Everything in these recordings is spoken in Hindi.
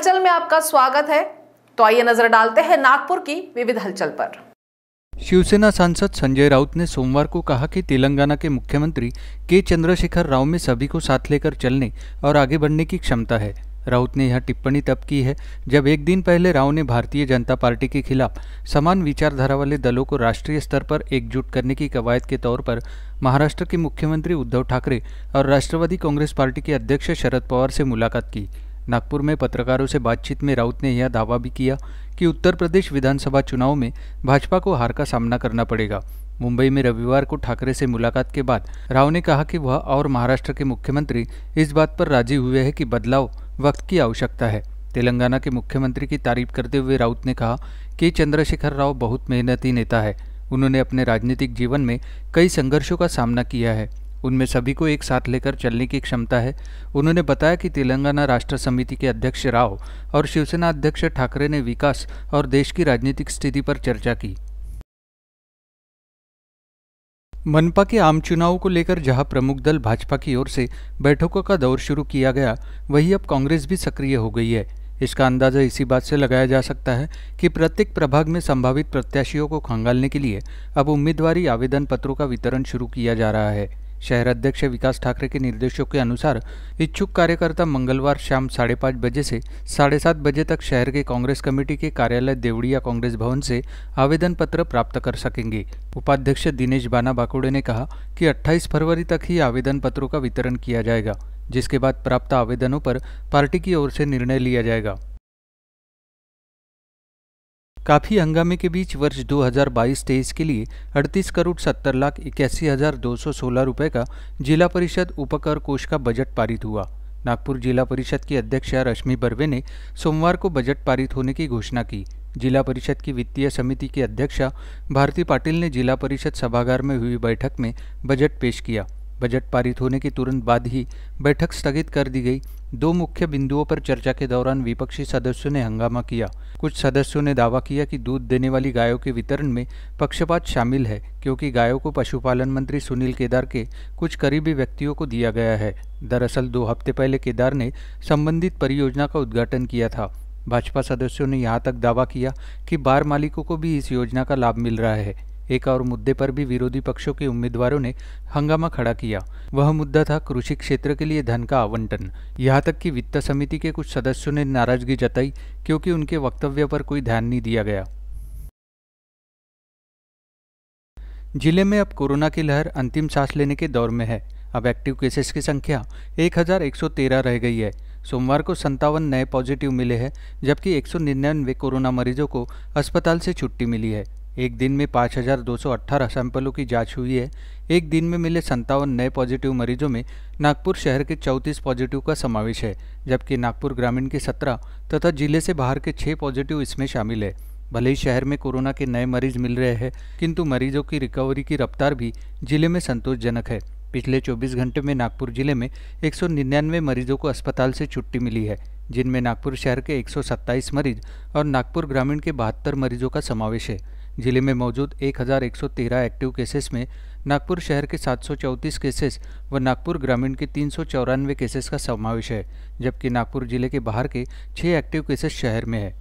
हलचल में आपका स्वागत है तो आइए नजर डालते हैं नागपुर की विविध हलचल पर शिवसेना सांसद संजय राउत ने सोमवार को कहा कि तेलंगाना के मुख्यमंत्री के चंद्रशेखर राव में सभी को साथ लेकर चलने और आगे बढ़ने की क्षमता है राउत ने यह टिप्पणी तब की है जब एक दिन पहले राव ने भारतीय जनता पार्टी के खिलाफ समान विचारधारा वाले दलों को राष्ट्रीय स्तर पर एकजुट करने की कवायद के तौर पर महाराष्ट्र के मुख्यमंत्री उद्धव ठाकरे और राष्ट्रवादी कांग्रेस पार्टी के अध्यक्ष शरद पवार से मुलाकात की नागपुर में पत्रकारों से बातचीत में राउत ने यह दावा भी किया कि उत्तर प्रदेश विधानसभा चुनाव में भाजपा को हार का सामना करना पड़ेगा मुंबई में रविवार को ठाकरे से मुलाकात के बाद राव ने कहा कि वह और महाराष्ट्र के मुख्यमंत्री इस बात पर राजी हुए हैं कि बदलाव वक्त की आवश्यकता है तेलंगाना के मुख्यमंत्री की तारीफ करते हुए राउत ने कहा कि चंद्रशेखर राव बहुत मेहनती नेता है उन्होंने अपने राजनीतिक जीवन में कई संघर्षों का सामना किया है उनमें सभी को एक साथ लेकर चलने की क्षमता है उन्होंने बताया कि तेलंगाना राष्ट्र समिति के अध्यक्ष राव और शिवसेना अध्यक्ष ठाकरे ने विकास और देश की राजनीतिक स्थिति पर चर्चा की मनपा के आम चुनाव को लेकर जहां प्रमुख दल भाजपा की ओर से बैठकों का दौर शुरू किया गया वहीं अब कांग्रेस भी सक्रिय हो गई है इसका अंदाजा इसी बात से लगाया जा सकता है कि प्रत्येक प्रभाग में संभावित प्रत्याशियों को खंगालने के लिए अब उम्मीदवारी आवेदन पत्रों का वितरण शुरू किया जा रहा है शहर अध्यक्ष विकास ठाकरे के निर्देशों के अनुसार इच्छुक कार्यकर्ता मंगलवार शाम साढ़े पाँच बजे से साढ़े सात बजे तक शहर के कांग्रेस कमेटी के कार्यालय देवड़िया कांग्रेस भवन से आवेदन पत्र प्राप्त कर सकेंगे उपाध्यक्ष दिनेश बाना बाकुड़े ने कहा कि 28 फरवरी तक ही आवेदन पत्रों का वितरण किया जाएगा जिसके बाद प्राप्त आवेदनों पर पार्टी की ओर से निर्णय लिया जाएगा काफ़ी हंगामे के बीच वर्ष 2022-23 के लिए 38 करोड़ 70 लाख इक्यासी हज़ार दो सौ सोलह रुपये का जिला परिषद उपकर कोष का बजट पारित हुआ नागपुर जिला परिषद की अध्यक्ष रश्मि बर्वे ने सोमवार को बजट पारित होने की घोषणा की जिला परिषद की वित्तीय समिति की अध्यक्षा भारती पाटिल ने जिला परिषद सभागार में हुई बैठक में बजट पेश किया बजट पारित होने के तुरंत बाद ही बैठक स्थगित कर दी गई दो मुख्य बिंदुओं पर चर्चा के दौरान विपक्षी सदस्यों ने हंगामा किया कुछ सदस्यों ने दावा किया कि दूध देने वाली गायों के वितरण में पक्षपात शामिल है क्योंकि गायों को पशुपालन मंत्री सुनील केदार के कुछ करीबी व्यक्तियों को दिया गया है दरअसल दो हफ्ते पहले केदार ने संबंधित परियोजना का उद्घाटन किया था भाजपा सदस्यों ने यहाँ तक दावा किया कि बार मालिकों को भी इस योजना का लाभ मिल रहा है एक और मुद्दे पर भी विरोधी पक्षों के उम्मीदवारों ने हंगामा खड़ा किया वह मुद्दा था कृषि क्षेत्र के लिए धन का आवंटन यहाँ तक कि वित्त समिति के कुछ सदस्यों ने नाराजगी जताई क्योंकि उनके वक्तव्य पर कोई ध्यान नहीं दिया गया जिले में अब कोरोना की लहर अंतिम सांस लेने के दौर में है अब एक्टिव केसेस की संख्या 1113 रह गई है सोमवार को संतावन नए पॉजिटिव मिले हैं जबकि एक कोरोना मरीजों को अस्पताल से छुट्टी मिली है एक दिन में 5,218 सैंपलों की जांच हुई है एक दिन में मिले संतावन नए पॉजिटिव मरीजों में नागपुर शहर के 34 पॉजिटिव का समावेश है जबकि नागपुर ग्रामीण के 17 तथा जिले से बाहर के 6 पॉजिटिव इसमें शामिल है भले ही शहर में कोरोना के नए मरीज मिल रहे हैं किंतु मरीजों की रिकवरी की रफ्तार भी जिले में संतोषजनक है पिछले 24 घंटे में नागपुर जिले में एक मरीजों को अस्पताल से छुट्टी मिली है जिनमें नागपुर शहर के एक मरीज और नागपुर ग्रामीण के बहत्तर मरीजों का समावेश है जिले में मौजूद 1113 एक्टिव केसेस में नागपुर शहर के 734 केसेस व नागपुर ग्रामीण के तीन केसेस का समावेश है जबकि नागपुर जिले के बाहर के छः एक्टिव केसेस शहर में है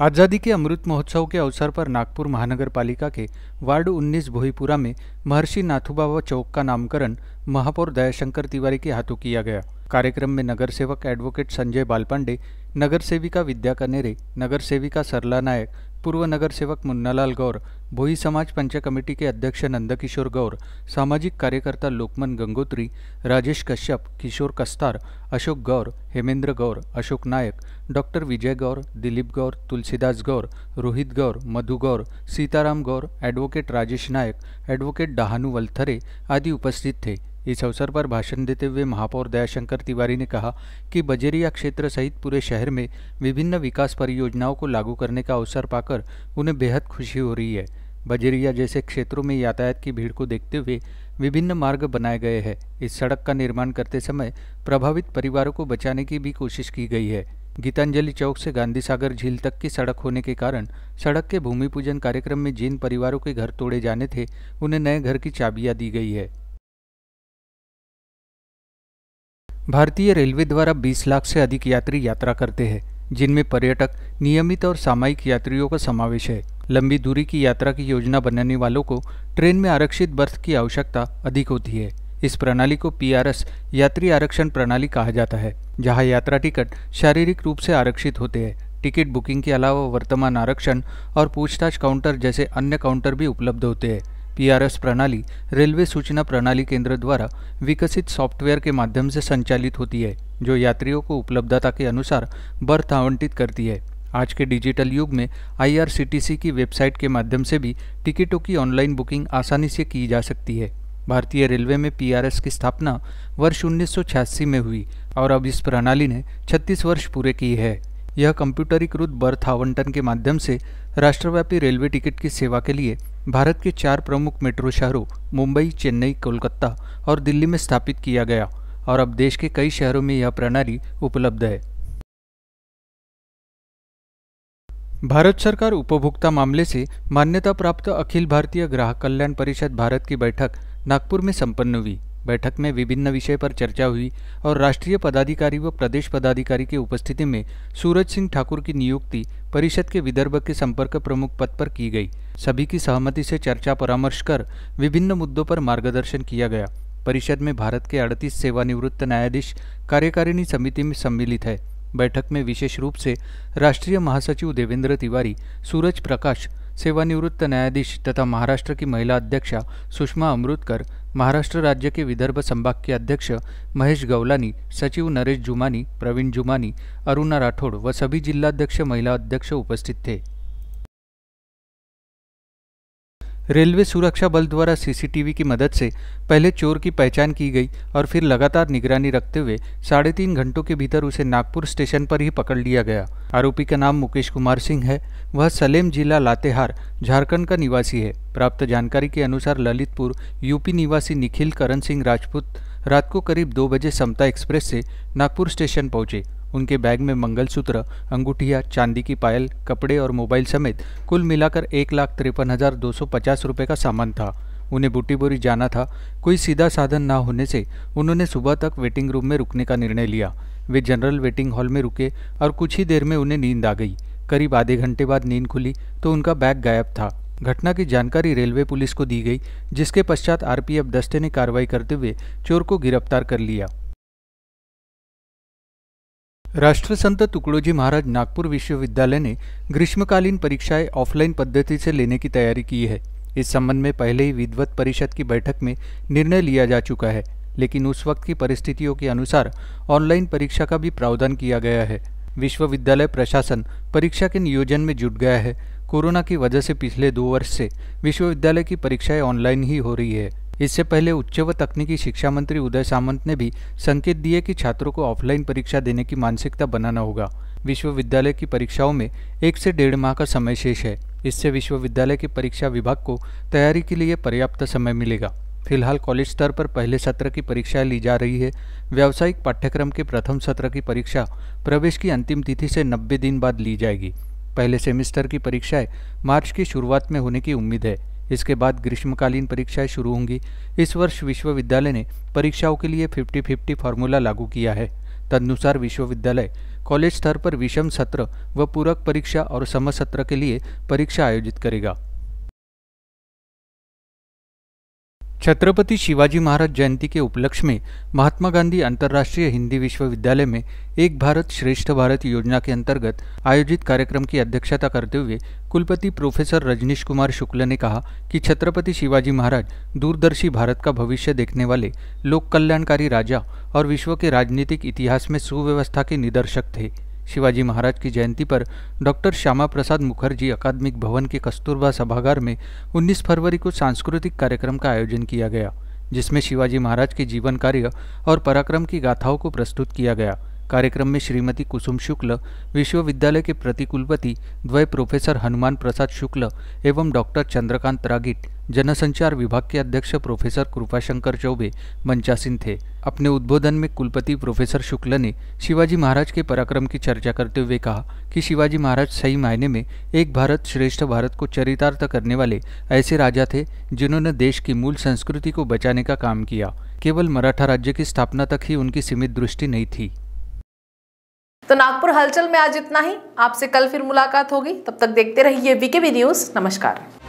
आज़ादी के अमृत महोत्सव के अवसर पर नागपुर महानगर पालिका के वार्ड 19 भोईपुरा में महर्षि नाथुबाबा चौक का नामकरण महापौर दयाशंकर तिवारी के हाथों किया गया कार्यक्रम में नगर सेवक एडवोकेट संजय बालपांडे नगर सेविका विद्या कनेरे नगर सेविका सरला नायक पूर्व नगर सेवक मुन्नालाल गौर भोई समाज पंच कमेटी के अध्यक्ष नंदकिशोर गौर सामाजिक कार्यकर्ता Lokman Gangotri Rajesh Kashyap Kishore Kastar Ashok Gaur Hemendra Gaur Ashok Nayak doctor Vijay Gaur Dilip Gaur Tulsidas Gaur Rohit Gaur Madhu Gaur Sitaram Gaur advocate Rajesh Nayak advocate Dahanu Walthare आदि उपस्थित थे इस अवसर पर भाषण देते हुए महापौर दयाशंकर तिवारी ने कहा कि बजेरिया क्षेत्र सहित पूरे शहर में विभिन्न विकास परियोजनाओं को लागू करने का अवसर पाकर उन्हें बेहद खुशी हो रही है बजेरिया जैसे क्षेत्रों में यातायात की भीड़ को देखते हुए विभिन्न मार्ग बनाए गए हैं इस सड़क का निर्माण करते समय प्रभावित परिवारों को बचाने की भी कोशिश की गई है गीतांजलि चौक से गांधी सागर झील तक की सड़क होने के कारण सड़क के भूमि पूजन कार्यक्रम में जिन परिवारों के घर तोड़े जाने थे उन्हें नए घर की चाबियां दी गई है भारतीय रेलवे द्वारा 20 लाख से अधिक यात्री यात्रा करते हैं जिनमें पर्यटक नियमित और सामायिक यात्रियों का समावेश है लंबी दूरी की यात्रा की योजना बनाने वालों को ट्रेन में आरक्षित बर्थ की आवश्यकता अधिक होती है इस प्रणाली को पीआरएस यात्री आरक्षण प्रणाली कहा जाता है जहां यात्रा टिकट शारीरिक रूप से आरक्षित होते हैं टिकट बुकिंग के अलावा वर्तमान आरक्षण और पूछताछ काउंटर जैसे अन्य काउंटर भी उपलब्ध होते हैं पीआरएस प्रणाली रेलवे सूचना प्रणाली केंद्र द्वारा विकसित सॉफ्टवेयर के माध्यम से संचालित होती है जो यात्रियों को उपलब्धता के अनुसार बर्थ आवंटित करती है आज के डिजिटल युग में आईआरसीटीसी की वेबसाइट के माध्यम से भी टिकटों की ऑनलाइन बुकिंग आसानी से की जा सकती है भारतीय रेलवे में पीआरएस की स्थापना वर्ष उन्नीस में हुई और अब इस प्रणाली ने 36 वर्ष पूरे की है यह कंप्यूटरीकृत बर्थ आवंटन के माध्यम से राष्ट्रव्यापी रेलवे टिकट की सेवा के लिए भारत के चार प्रमुख मेट्रो शहरों मुंबई चेन्नई कोलकाता और दिल्ली में स्थापित किया गया और अब देश के कई शहरों में यह प्रणाली उपलब्ध है भारत सरकार उपभोक्ता मामले से मान्यता प्राप्त अखिल भारतीय ग्राहक कल्याण परिषद भारत की बैठक नागपुर में संपन्न हुई बैठक में विभिन्न विषय पर चर्चा हुई और राष्ट्रीय पदाधिकारी व प्रदेश पदाधिकारी की उपस्थिति में सूरज सिंह ठाकुर की नियुक्ति परिषद के विदर्भ के संपर्क प्रमुख पद पर की गई सभी की सहमति से चर्चा परामर्श कर विभिन्न मुद्दों पर मार्गदर्शन किया गया परिषद में भारत के अड़तीस सेवानिवृत्त न्यायाधीश कार्यकारिणी समिति में सम्मिलित है बैठक में विशेष रूप से राष्ट्रीय महासचिव देवेंद्र तिवारी सूरज प्रकाश सेवानिवृत्त न्यायाधीश तथा महाराष्ट्र की महिला अध्यक्षा सुषमा अमृतकर महाराष्ट्र राज्य के विदर्भ संभाग के अध्यक्ष महेश गवलानी सचिव नरेश जुमानी प्रवीण जुमानी अरुणा राठौड़ व सभी जिलाध्यक्ष महिला अध्यक्ष उपस्थित थे रेलवे सुरक्षा बल द्वारा सीसीटीवी की मदद से पहले चोर की पहचान की गई और फिर लगातार निगरानी रखते हुए साढ़े तीन घंटों के भीतर उसे नागपुर स्टेशन पर ही पकड़ लिया गया आरोपी का नाम मुकेश कुमार सिंह है वह सलेम जिला लातेहार झारखंड का निवासी है प्राप्त जानकारी के अनुसार ललितपुर यूपी निवासी निखिल करण सिंह राजपूत रात को करीब दो बजे समता एक्सप्रेस से नागपुर स्टेशन पहुंचे उनके बैग में मंगलसूत्र अंगूठिया चांदी की पायल कपड़े और मोबाइल समेत कुल मिलाकर एक लाख तिरपन हज़ार दो सौ पचास रुपये का सामान था उन्हें बुटीबोरी जाना था कोई सीधा साधन ना होने से उन्होंने सुबह तक वेटिंग रूम में रुकने का निर्णय लिया वे जनरल वेटिंग हॉल में रुके और कुछ ही देर में उन्हें नींद आ गई करीब आधे घंटे बाद नींद खुली तो उनका बैग गायब था घटना की जानकारी रेलवे पुलिस को दी गई जिसके पश्चात आरपीएफ दस्ते ने कार्रवाई करते हुए चोर को गिरफ्तार कर लिया राष्ट्रसंत टुकड़ोजी महाराज नागपुर विश्वविद्यालय ने ग्रीष्मकालीन परीक्षाएं ऑफलाइन पद्धति से लेने की तैयारी की है इस संबंध में पहले ही विद्वत परिषद की बैठक में निर्णय लिया जा चुका है लेकिन उस वक्त की परिस्थितियों के अनुसार ऑनलाइन परीक्षा का भी प्रावधान किया गया है विश्वविद्यालय प्रशासन परीक्षा के नियोजन में जुट गया है कोरोना की वजह से पिछले दो वर्ष से विश्वविद्यालय की परीक्षाएं ऑनलाइन ही हो रही है इससे पहले उच्च व तकनीकी शिक्षा मंत्री उदय सामंत ने भी संकेत दिए कि छात्रों को ऑफलाइन परीक्षा देने की मानसिकता बनाना होगा विश्वविद्यालय की परीक्षाओं में एक से डेढ़ माह का समय शेष है इससे विश्वविद्यालय के परीक्षा विभाग को तैयारी के लिए पर्याप्त समय मिलेगा फिलहाल कॉलेज स्तर पर पहले सत्र की परीक्षा ली जा रही है व्यावसायिक पाठ्यक्रम के प्रथम सत्र की परीक्षा प्रवेश की अंतिम तिथि से 90 दिन बाद ली जाएगी पहले सेमेस्टर की परीक्षाएं मार्च की शुरुआत में होने की उम्मीद है इसके बाद ग्रीष्मकालीन परीक्षाएं शुरू होंगी इस वर्ष विश्वविद्यालय ने परीक्षाओं के लिए 50-50 फार्मूला लागू किया है तदनुसार विश्वविद्यालय कॉलेज स्तर पर विषम सत्र व पूरक परीक्षा और समसत्र के लिए परीक्षा आयोजित करेगा छत्रपति शिवाजी महाराज जयंती के उपलक्ष्य में महात्मा गांधी अंतर्राष्ट्रीय हिंदी विश्वविद्यालय में एक भारत श्रेष्ठ भारत योजना के अंतर्गत आयोजित कार्यक्रम की अध्यक्षता करते हुए कुलपति प्रोफेसर रजनीश कुमार शुक्ल ने कहा कि छत्रपति शिवाजी महाराज दूरदर्शी भारत का भविष्य देखने वाले लोक कल्याणकारी राजा और विश्व के राजनीतिक इतिहास में सुव्यवस्था के निदर्शक थे शिवाजी महाराज की जयंती पर डॉक्टर श्यामा प्रसाद मुखर्जी अकादमिक भवन के कस्तूरबा सभागार में 19 फरवरी को सांस्कृतिक कार्यक्रम का आयोजन किया गया जिसमें शिवाजी महाराज के जीवन कार्य और पराक्रम की गाथाओं को प्रस्तुत किया गया कार्यक्रम में श्रीमती कुसुम शुक्ल विश्वविद्यालय के प्रतिकुलपति द्वय प्रोफेसर हनुमान प्रसाद शुक्ल एवं डॉक्टर चंद्रकांत रागिट जनसंचार विभाग के अध्यक्ष प्रोफेसर कृपाशंकर चौबे मंचासीन थे अपने उद्बोधन में कुलपति प्रोफेसर शुक्ल ने शिवाजी महाराज के पराक्रम की चर्चा करते हुए कहा कि शिवाजी महाराज सही मायने में एक भारत श्रेष्ठ भारत को चरितार्थ करने वाले ऐसे राजा थे जिन्होंने देश की मूल संस्कृति को बचाने का काम किया केवल मराठा राज्य की स्थापना तक ही उनकी सीमित दृष्टि नहीं थी तो नागपुर हलचल में आज इतना ही आपसे कल फिर मुलाकात होगी तब तक देखते रहिए वीकेबी न्यूज नमस्कार